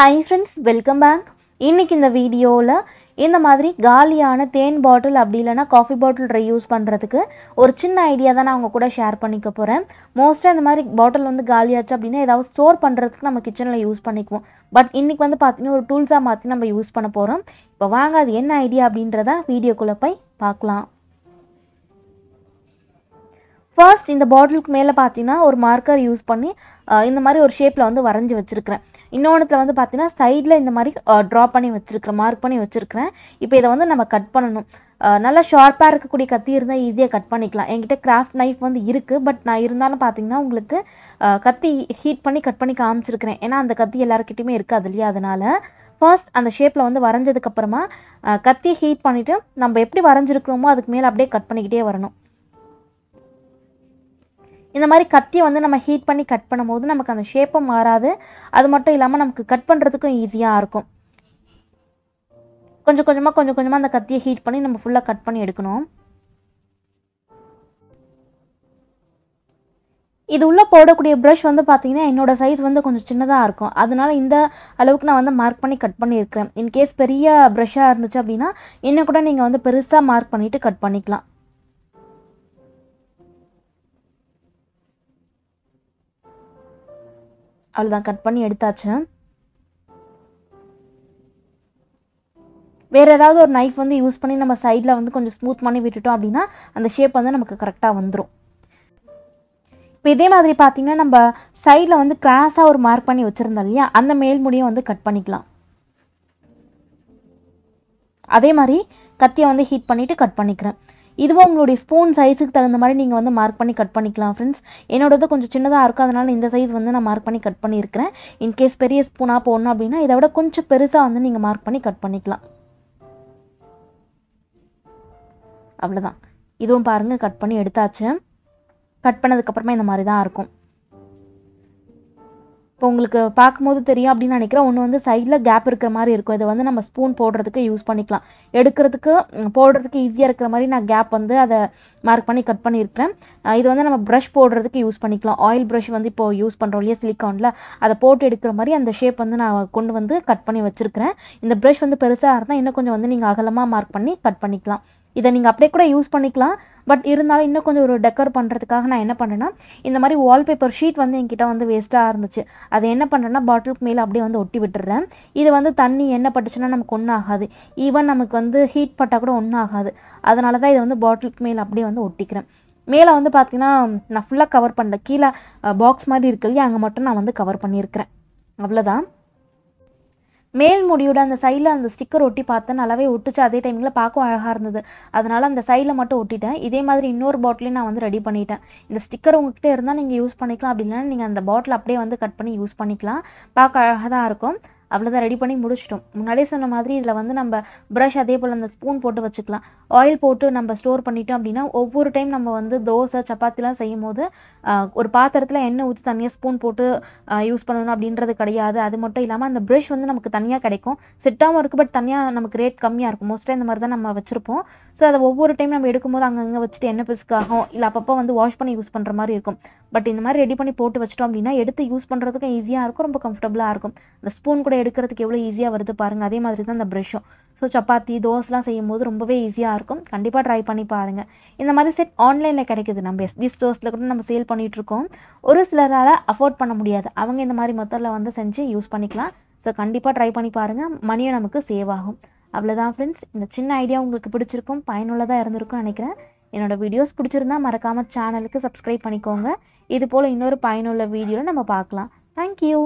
hi friends welcome back இன்றைக்கி இந்த வீடியோவில் இந்த மாதிரி காலியான தேன் பாட்டில் அப்படி இல்லைனா காஃபி பாட்டில் ரீயூஸ் பண்ணுறதுக்கு ஒரு சின்ன ஐடியா தான் நான் உங்கள் கூட ஷேர் பண்ணிக்க போகிறேன் மோஸ்ட்டாக இந்த மாதிரி பாட்டில் வந்து காலியாச்சு அப்படின்னா ஏதாவது ஸ்டோர் பண்ணுறதுக்கு நம்ம கிச்சனில் யூஸ் பண்ணிக்குவோம் பட் இன்றைக்கி வந்து பார்த்திங்கன்னா ஒரு டூல்ஸாக மாற்றி நம்ம யூஸ் பண்ண போகிறோம் இப்போ வாங்க அது என்ன ஐடியா அப்படின்றத வீடியோக்குள்ளே போய் பார்க்கலாம் ஃபர்ஸ்ட் இந்த பாட்டிலுக்கு மேலே பார்த்தீங்கன்னா ஒரு மார்க்கர் யூஸ் பண்ணி இந்த மாதிரி ஒரு ஷேப்பில் வந்து வரைஞ்சி வச்சுருக்கிறேன் இன்னொன்றத்தில் வந்து பார்த்தீங்கன்னா சைடில் இந்த மாதிரி ட்ரா பண்ணி வச்சுருக்கிறேன் மார்க் பண்ணி வச்சுருக்கிறேன் இப்போ இதை வந்து நம்ம கட் பண்ணணும் நல்லா ஷார்ப்பாக இருக்கக்கூடிய கத்தி இருந்தால் ஈஸியாக கட் பண்ணிக்கலாம் என்கிட்ட கிராஃப்ட் நைஃப் வந்து இருக்குது பட் நான் இருந்தாலும் பார்த்தீங்கன்னா உங்களுக்கு கத்தி ஹீட் பண்ணி கட் பண்ணி காமிச்சிருக்கிறேன் ஏன்னா அந்த கத்தி எல்லாருக்கிட்டையுமே இருக்காது இல்லையா அதனால் ஃபர்ஸ்ட் அந்த ஷேப்பில் வந்து வரைஞ்சதுக்கப்புறமா கத்தி ஹீட் பண்ணிவிட்டு நம்ம எப்படி வரைஞ்சிருக்கிறோமோ அதுக்கு மேலே அப்படியே கட் பண்ணிக்கிட்டே வரணும் இந்த மாதிரி கத்தியை வந்து நம்ம ஹீட் பண்ணி கட் பண்ணும்போது நமக்கு அந்த ஷேப்பும் மாறாது அது மட்டும் இல்லாமல் நமக்கு கட் பண்ணுறதுக்கும் ஈஸியாக இருக்கும் கொஞ்சம் கொஞ்சமாக கொஞ்சம் கொஞ்சமாக அந்த கத்தியை ஹீட் பண்ணி நம்ம ஃபுல்லாக கட் பண்ணி எடுக்கணும் இது உள்ளே போடக்கூடிய ப்ரஷ் வந்து பார்த்திங்கன்னா என்னோடய சைஸ் வந்து கொஞ்சம் சின்னதாக இருக்கும் அதனால் இந்த அளவுக்கு நான் வந்து மார்க் பண்ணி கட் பண்ணியிருக்கிறேன் இன்கேஸ் பெரிய ப்ரஷ்ஷாக இருந்துச்சு அப்படின்னா இன்னும் கூட நீங்கள் வந்து பெருசாக மார்க் பண்ணிவிட்டு கட் பண்ணிக்கலாம் அவ்வளோதான் கட் பண்ணி எடுத்தாச்சு வேறு ஏதாவது ஒரு நைஃப் வந்து யூஸ் பண்ணி நம்ம சைடில் வந்து கொஞ்சம் ஸ்மூத் பண்ணி விட்டுட்டோம் அப்படின்னா அந்த ஷேப் வந்து நமக்கு கரெக்டாக வந்துடும் இப்போ இதே மாதிரி பார்த்திங்கன்னா நம்ம சைடில் வந்து கிராஸாக ஒரு மார்க் பண்ணி வச்சுருந்தோம் இல்லையா அந்த மேல் முடியும் வந்து கட் பண்ணிக்கலாம் அதே மாதிரி கத்தியை வந்து ஹீட் பண்ணிவிட்டு கட் பண்ணிக்கிறேன் இதுவும் உங்களுடைய ஸ்பூன் சைஸுக்கு தகுந்த மாதிரி நீங்கள் வந்து மார்க் பண்ணி கட் பண்ணிக்கலாம் ஃப்ரெண்ட்ஸ் என்னோடது கொஞ்சம் சின்னதாக இருக்கும் அதனால் இந்த சைஸ் வந்து நான் மார்க் பண்ணி கட் பண்ணியிருக்கிறேன் இன்கேஸ் பெரிய ஸ்பூனாக போடணும் அப்படின்னா இதை விட கொஞ்சம் பெருசாக வந்து நீங்கள் மார்க் பண்ணி கட் பண்ணிக்கலாம் அவ்வளோதான் இதுவும் பாருங்கள் கட் பண்ணி எடுத்தாச்சு கட் பண்ணதுக்கப்புறமா இந்த மாதிரி தான் இருக்கும் இப்போ உங்களுக்கு பார்க்கும்போது தெரியும் அப்படின்னு நினைக்கிறேன் ஒன்று வந்து சைடில் கேப் இருக்கிற மாதிரி இருக்கும் இதை வந்து நம்ம ஸ்பூன் போடுறதுக்கு யூஸ் பண்ணிக்கலாம் எடுக்கிறதுக்கு போடுறதுக்கு ஈஸியாக இருக்கிற மாதிரி நான் கேப் வந்து அதை மார்க் பண்ணி கட் பண்ணியிருக்கிறேன் இது வந்து நம்ம ப்ரஷ் போடுறதுக்கு யூஸ் பண்ணிக்கலாம் ஆயில் ப்ரஷ் வந்து இப்போது யூஸ் பண்ணுறோம் இல்லையா சிலிக்கானில் அதை போட்டு எடுக்கிற மாதிரி அந்த ஷேப் வந்து நான் கொண்டு வந்து கட் பண்ணி வச்சுருக்கிறேன் இந்த ப்ரஷ் வந்து பெருசாக இருந்தால் இன்னும் கொஞ்சம் வந்து நீங்கள் அகலமாக மார்க் பண்ணி கட் பண்ணிக்கலாம் இதை நீங்கள் அப்படியே கூட யூஸ் பண்ணிக்கலாம் பட் இருந்தாலும் இன்னும் கொஞ்சம் ஒரு டெக்கர் பண்ணுறதுக்காக நான் என்ன பண்ணேன்னா இந்த மாதிரி வால்பேப்பர் ஷீட் வந்து என்கிட்ட வந்து வேஸ்ட்டாக இருந்துச்சு அதை என்ன பண்ணுறேன்னா பாட்டிலுக்கு மேலே அப்படியே வந்து ஒட்டி விட்டுறேன் இது வந்து தண்ணி என்ன பட்டுச்சுன்னா நமக்கு ஒன்றும் ஆகாது ஈவன் நமக்கு வந்து ஹீட் பட்டால் கூட ஒன்றும் ஆகாது அதனால தான் இதை வந்து பாட்டிலுக்கு மேலே அப்படியே வந்து ஒட்டிக்கிறேன் மேலே வந்து பார்த்திங்கன்னா நான் ஃபுல்லாக கவர் பண்ணல கீழே பாக்ஸ் மாதிரி இருக்கு இல்லையா அங்கே மட்டும் நான் வந்து கவர் பண்ணியிருக்கிறேன் அவ்வளோதான் மேல் முடியோட அந்த சைடில் அந்த ஸ்டிக்கர் ஒட்டி பார்த்தேன் நல்லாவே ஒட்டுச்சு அதே டைமில் பார்க்க அழகாக இருந்தது அதனால் அந்த சைடில் மட்டும் ஒட்டிட்டேன் இதே மாதிரி இன்னொரு பாட்டிலையும் நான் வந்து ரெடி பண்ணிட்டேன் இந்த ஸ்டிக்கர் உங்ககிட்ட இருந்தால் நீங்கள் யூஸ் பண்ணிக்கலாம் அப்படின்னா நீங்கள் அந்த பாட்டில் அப்படியே வந்து கட் பண்ணி யூஸ் பண்ணிக்கலாம் பார்க்க அழகாக தான் இருக்கும் அவ்வளோதான் ரெடி பண்ணி முடிச்சிட்டோம் முன்னாடியே சொன்ன மாதிரி இதில் வந்து நம்ம ப்ரஷ் அதே போல் அந்த ஸ்பூன் போட்டு வச்சுக்கலாம் ஆயில் போட்டு நம்ம ஸ்டோர் பண்ணிட்டோம் அப்படின்னா ஒவ்வொரு டைம் நம்ம வந்து தோசை சப்பாத்திலாம் செய்யும் போது ஒரு பாத்திரத்தில் எண்ணெய் ஊற்றி தனியாக ஸ்பூன் போட்டு யூஸ் பண்ணணும் அப்படின்றது கிடையாது அது மட்டும் இல்லாமல் அந்த ப்ரஷ் வந்து நமக்கு தனியாக கிடைக்கும் செட்டாகவும் இருக்குது பட் தனியாக நமக்கு ரேட் கம்மியாக இருக்கும் மோஸ்ட்டாக இந்த மாதிரி தான் நம்ம வச்சுருப்போம் ஸோ அதை ஒவ்வொரு டைம் நம்ம எடுக்கும்போது அங்கங்கே வச்சுட்டு எண்ணெய் பிசுக்காகும் இல்லை அப்பப்போ வந்து வாஷ் பண்ணி யூஸ் பண்ணுற மாதிரி இருக்கும் பட் இந்த மாதிரி ரெடி பண்ணி போட்டு வச்சிட்டோம் அப்படின்னா எடுத்து யூஸ் பண்ணுறதுக்கும் ஈஸியாக இருக்கும் ரொம்ப கம்ஃபர்டபுளாக இருக்கும் இந்த ஸ்பூன் கூட எடுக்கிறதுக்கு எவ்வளோ ஈஸியாக வருது பாருங்கள் அதே மாதிரி தான் அந்த ப்ரெஷ்ஷும் ஸோ சப்பாத்தி தோசைலாம் செய்யும் போது ரொம்பவே ஈஸியாக இருக்கும் கண்டிப்பாக ட்ரை பண்ணி பாருங்கள் இந்த மாதிரி செட் ஆன்லைனில் கிடைக்குது நம்ம எஸ்டி ஸ்டோர்ஸில் கூட நம்ம சேல் பண்ணிகிட்ருக்கோம் ஒரு சிலரால் அஃபோர்ட் பண்ண முடியாது அவங்க இந்த மாதிரி மொத்தத்தில் வந்து செஞ்சு யூஸ் பண்ணிக்கலாம் ஸோ கண்டிப்பாக ட்ரை பண்ணி பாருங்கள் மணியும் நமக்கு சேவ் ஆகும் அவ்வளோதான் ஃப்ரெண்ட்ஸ் இந்த சின்ன ஐடியா உங்களுக்கு பிடிச்சிருக்கும் பயனுள்ளதாக இருந்திருக்கும்னு நினைக்கிறேன் என்னோடய வீடியோஸ் பிடிச்சிருந்தா மறக்காமல் சேனலுக்கு சப்ஸ்கிரைப் பண்ணிக்கோங்க இது போல் இன்னொரு பயனுள்ள வீடியோவில் நம்ம பார்க்கலாம் தேங்க்யூ